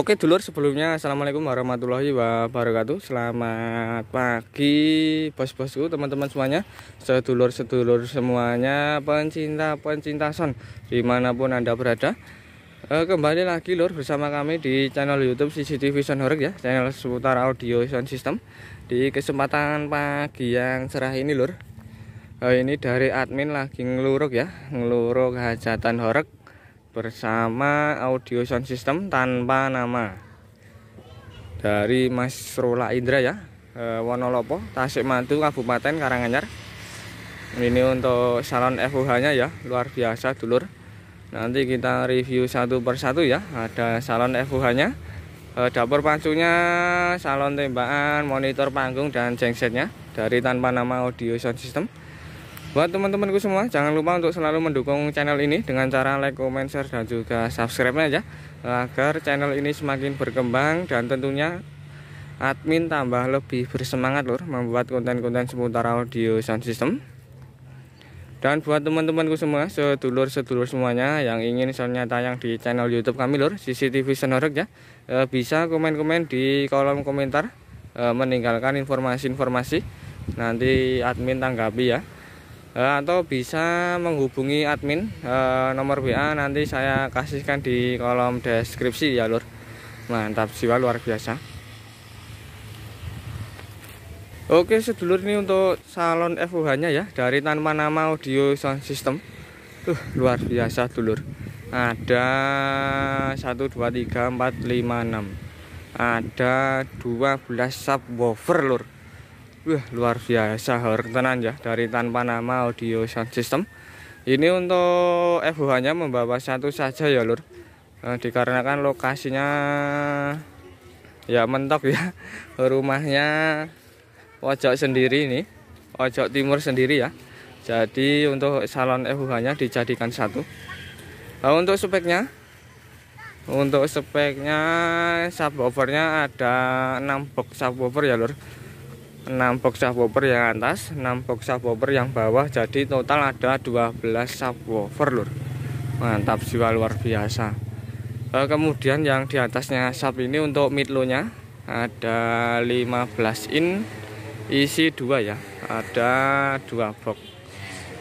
Oke dulur sebelumnya Assalamualaikum warahmatullahi wabarakatuh Selamat pagi bos-bosku teman-teman semuanya Sedulur-sedulur semuanya pencinta-pencinta son Dimanapun anda berada eh, Kembali lagi lur bersama kami di channel youtube CCTV Son Horek ya Channel seputar audio sound system Di kesempatan pagi yang cerah ini lur eh, Ini dari admin lagi ngeluruk ya Ngeluruk hajatan horek bersama audio sound system tanpa nama dari Mas Rola Indra ya e, Wonolopo Tasikmalaya Kabupaten Karanganyar ini untuk salon FUH nya ya luar biasa dulur nanti kita review satu persatu ya ada salon FUH nya eh, dapur pacunya salon tembakan monitor panggung dan jengsetnya dari tanpa nama audio sound system Buat teman-temanku semua, jangan lupa untuk selalu mendukung channel ini dengan cara like, comment, share, dan juga subscribe-nya ya. Agar channel ini semakin berkembang dan tentunya admin tambah lebih bersemangat lur membuat konten-konten seputar audio sound system. Dan buat teman-temanku semua, sedulur-sedulur semuanya yang ingin soundnya tayang di channel YouTube kami lur, CCTV Senorek ya, eh, bisa komen-komen di kolom komentar eh, meninggalkan informasi-informasi. Nanti admin tanggapi ya. Eh, atau bisa menghubungi admin eh, nomor WA nanti saya kasihkan di kolom deskripsi ya lur mantap jiwa luar biasa oke sedulur ini untuk salon FUH nya ya dari tanpa nama audio sound system tuh luar biasa dulur ada 1 2 3 4 5 6 ada 12 subwoofer lur Wah luar biasa hortenan ya dari tanpa nama audio sound system ini untuk FOH nya membawa satu saja ya lur eh, dikarenakan lokasinya ya mentok ya rumahnya pojok sendiri ini pojok timur sendiri ya jadi untuk salon FOH nya dijadikan satu nah, untuk speknya untuk speknya subwoofernya ada 6 box subwoofer ya lur 6 box subwoofer yang atas 6 box subwoofer yang bawah jadi total ada 12 subwoofer lur mantap jiwa luar biasa eh, kemudian yang di atasnya sub ini untuk midlonya ada 15 in isi 2 ya ada 2 box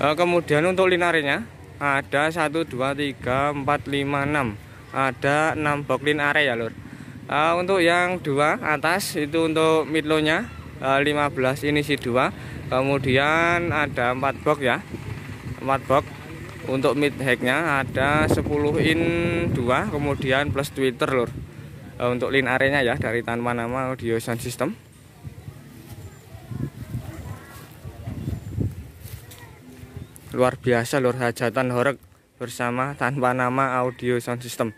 eh, kemudian untuk linarinya ada 1 2 3 4 5 6 ada 6 box lin ya lur Uh, untuk yang dua atas itu untuk midlonya 15 eh, ini si dua kemudian ada 4 box ya 4 box untuk mid hacknya ada 10 in 2 kemudian plus twitter lor eh, untuk lin arenya ya dari tanpa nama audio sound system luar biasa lor hajatan horek bersama tanpa nama audio sound system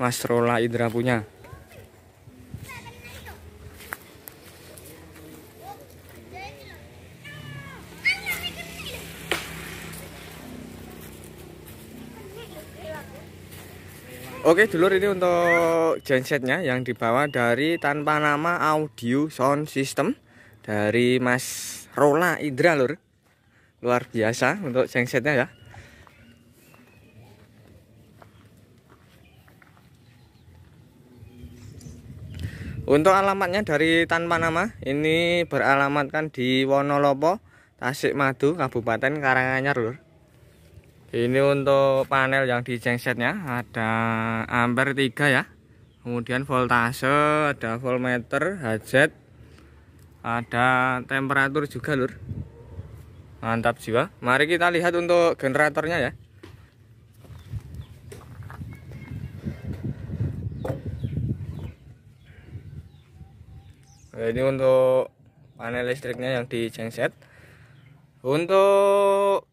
Mas Rola Indra punya Oke dulur ini untuk gensetnya yang dibawa dari tanpa nama audio sound system dari Mas Rola Indra lur luar biasa untuk gensetnya ya Untuk alamatnya dari tanpa nama ini beralamatkan di Wonolopo Tasik Madu Kabupaten Karanganyar lur ini untuk panel yang di gensetnya ada ampere 3 ya. Kemudian voltase, ada voltmeter, hajat, ada temperatur juga lur. Mantap jiwa. Mari kita lihat untuk generatornya ya. Nah, ini untuk panel listriknya yang di genset. Untuk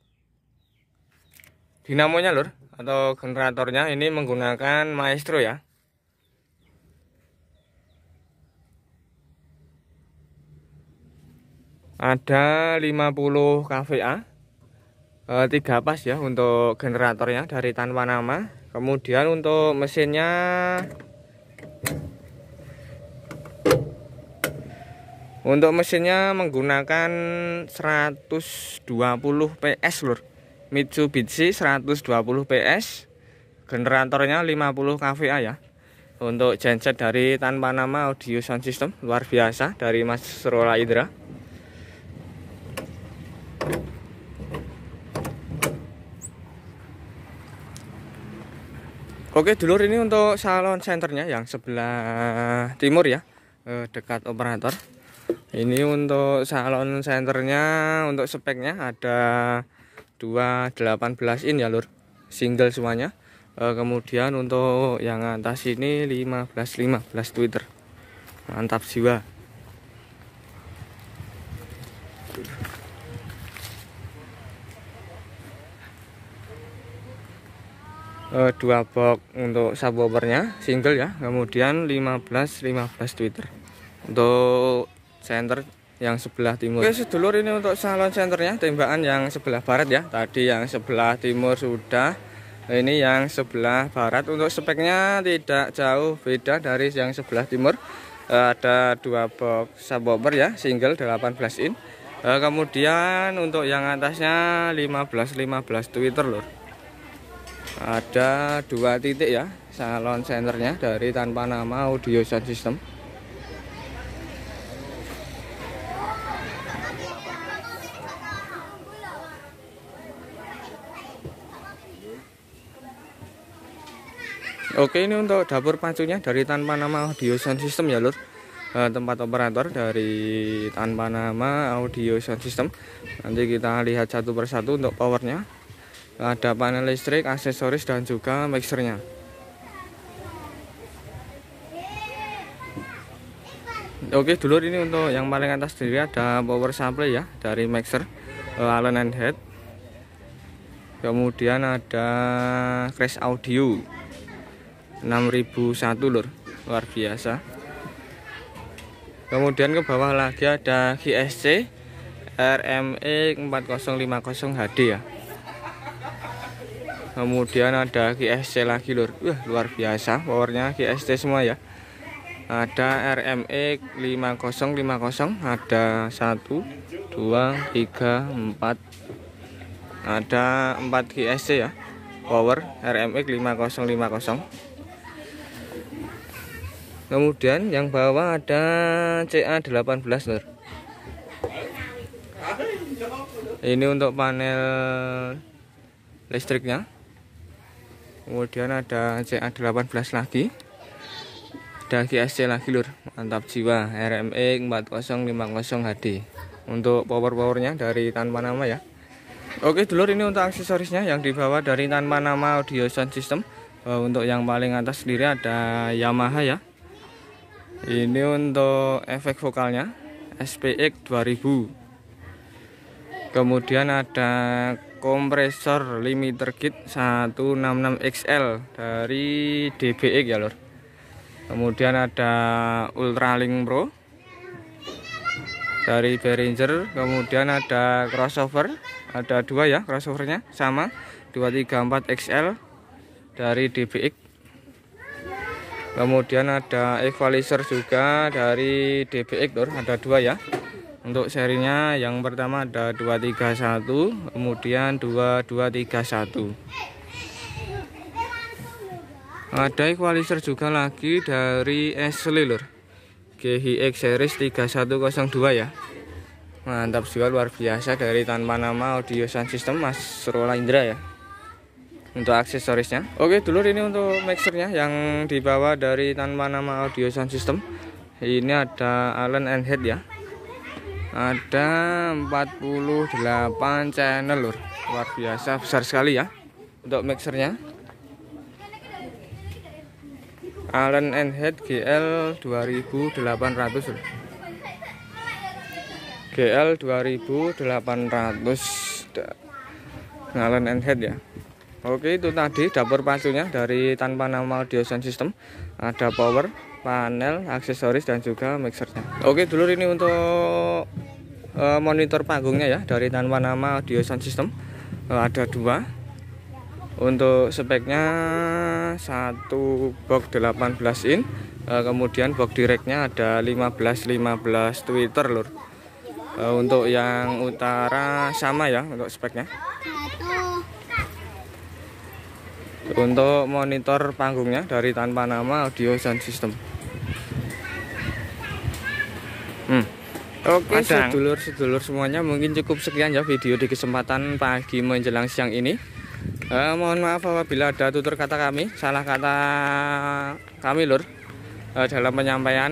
dinamonya lur atau generatornya ini menggunakan maestro ya ada 50 kVA eh, tiga pas ya untuk generatornya dari tanpa nama kemudian untuk mesinnya untuk mesinnya menggunakan 120 PS lur Mitsubishi 120 PS generatornya 50 kVA ya untuk genset dari tanpa nama audio sound system luar biasa dari Mas Rola Indra Oke dulur ini untuk salon centernya yang sebelah timur ya eh, dekat operator ini untuk salon senternya untuk speknya ada delapan belas in ya lur single semuanya e, kemudian untuk yang atas ini 15 15 Twitter mantap jiwa e, dua box untuk subwoofernya single ya kemudian 15 15 Twitter untuk center yang sebelah timur. Oke, sedulur ini untuk salon centernya tembakan yang sebelah barat ya. Tadi yang sebelah timur sudah. Ini yang sebelah barat untuk speknya tidak jauh beda dari yang sebelah timur. Eh, ada dua box subwoofer ya, single 18 in. Eh, kemudian untuk yang atasnya 15 15 Twitter lur. Ada dua titik ya salon centernya dari tanpa nama audio sound system. Oke ini untuk dapur pacunya dari tanpa nama audio sound system ya lur eh, tempat operator dari tanpa nama audio sound system nanti kita lihat satu persatu untuk powernya ada panel listrik aksesoris dan juga mixernya Oke dulur ini untuk yang paling atas sendiri ada power supply ya dari mixer eh, Allen and Head kemudian ada crash audio 6001 lur luar biasa kemudian ke bawah lagi ada GSC RME 4050 HD ya kemudian ada GSC lagi lur Wah, luar biasa powernya GSC semua ya ada RME 5050 ada 1 2 3 4 ada 4 GSC ya power RMX 5050 e kemudian yang bawah ada CA18 lor ini untuk panel listriknya kemudian ada CA18 lagi ada GSC lagi lur mantap jiwa RME 4050 HD untuk power-powernya dari tanpa nama ya Oke dulur ini untuk aksesorisnya yang dibawa dari tanpa nama audio sound system eh, untuk yang paling atas sendiri ada Yamaha ya ini untuk efek vokalnya SPX 2000 kemudian ada kompresor limiter kit 166XL dari DBX ya lor kemudian ada Ultralink Pro dari Behringer kemudian ada crossover ada dua ya crossovernya sama 234XL dari DBX kemudian ada equalizer juga dari DB Ektor ada dua ya untuk serinya yang pertama ada 231 kemudian 2231 ada equalizer juga lagi dari Ashley lur GHX series 3102 ya mantap juga luar biasa dari tanpa nama audio sound system Mas Rola Indra ya untuk aksesorisnya oke dulur ini untuk mixernya yang dibawa dari tanpa nama audio sound system ini ada Allen and Head ya ada 48 channel lur luar biasa besar sekali ya untuk mixernya Allen and Head GL 2800 lor. GL 2800 Allen and Head ya Oke itu tadi dapur pacunya dari tanpa nama diosan system Ada power, panel, aksesoris dan juga mixernya Oke dulur ini untuk eh, monitor panggungnya ya dari tanpa nama diosan system eh, Ada dua Untuk speknya satu box 18 in eh, Kemudian box directnya ada 15-15 Twitter lur Untuk yang utara sama ya untuk speknya untuk monitor panggungnya dari tanpa nama audio sound system hmm. oke okay, sedulur-sedulur semuanya mungkin cukup sekian ya video di kesempatan pagi menjelang siang ini eh, mohon maaf apabila ada tutur kata kami salah kata kami lur eh, dalam penyampaian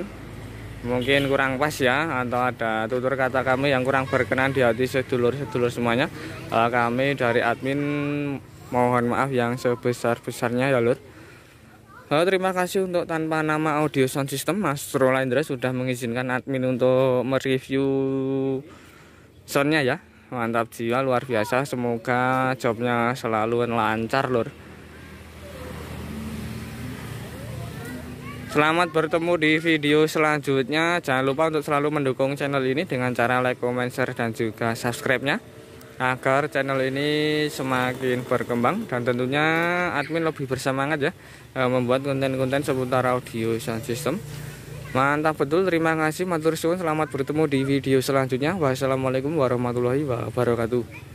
mungkin kurang pas ya atau ada tutur kata kami yang kurang berkenan di hati sedulur-sedulur semuanya eh, kami dari admin mohon maaf yang sebesar-besarnya ya Lur Halo terima kasih untuk tanpa nama audio sound system Mas Rolandra sudah mengizinkan admin untuk mereview soundnya ya mantap jiwa luar biasa semoga jobnya selalu lancar Lur Selamat bertemu di video selanjutnya. Jangan lupa untuk selalu mendukung channel ini dengan cara like, comment, share, dan juga subscribe-nya agar channel ini semakin berkembang dan tentunya admin lebih bersemangat ya e, membuat konten-konten seputar audio sound system mantap betul terima kasih matur suwun selamat bertemu di video selanjutnya wassalamualaikum warahmatullahi wabarakatuh